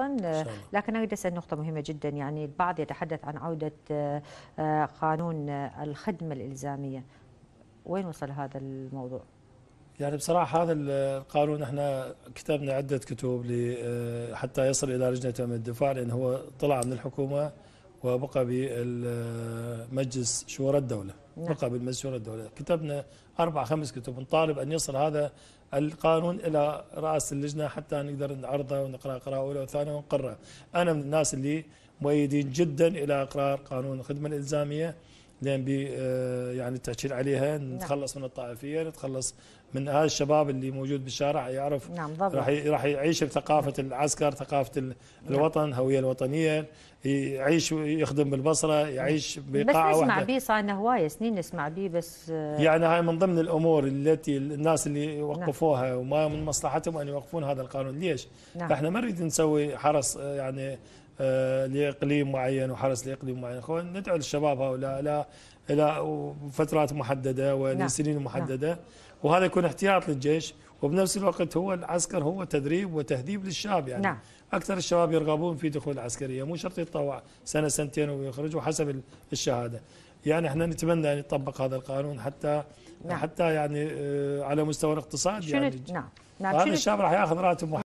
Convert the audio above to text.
آه، لكن اريد اسال نقطه مهمه جدا يعني البعض يتحدث عن عوده آه، آه، قانون الخدمه الالزاميه وين وصل هذا الموضوع يعني بصراحه هذا القانون احنا كتبنا عده كتب حتى يصل الى لجنه الدفاع لان هو طلع من الحكومه وبقى بمجلس شورى الدولة نعم. بقى بالمجلس شورى الدولة كتبنا أربع خمس كتب نطالب أن يصل هذا القانون إلى رأس اللجنة حتى نقدر نعرضه ونقرأ قراءة أولى وثانية ونقره أنا من الناس اللي مؤيدين جدا إلى إقرار قانون الخدمة الإلزامية لان بي آه، يعني التاكيد عليها نعم. نتخلص من الطائفيه نتخلص من هذا الشباب اللي موجود بالشارع يعرف نعم راح راح يعيش بثقافه العسكر ثقافه نعم. الوطن نعم. هويه الوطنيه يعيش يخدم بالبصره يعيش بقاعه بس نسمع به صار لنا هوايه سنين نسمع به بس آه، يعني هاي من ضمن الامور التي الناس اللي نعم. وقفوها نعم. وما من مصلحتهم ان يوقفون هذا القانون ليش؟ نعم. احنا ما نريد نسوي حرس آه، يعني آه، لاقليم معين وحرس لاقليم معين ندعو للشباب هؤلاء لا الى فترات محدده ولسنين نعم. محدده نعم. وهذا يكون احتياط للجيش وبنفس الوقت هو العسكر هو تدريب وتهذيب للشباب يعني نعم. اكثر الشباب يرغبون في دخول العسكريه مو شرط يتطوع سنه سنتين ويخرج وحسب الشهاده يعني احنا نتمنى ان يطبق هذا القانون حتى نعم. حتى يعني آه، على مستوى الاقتصاد يعني نعم. نعم. هذا الشاب راح ياخذ راتب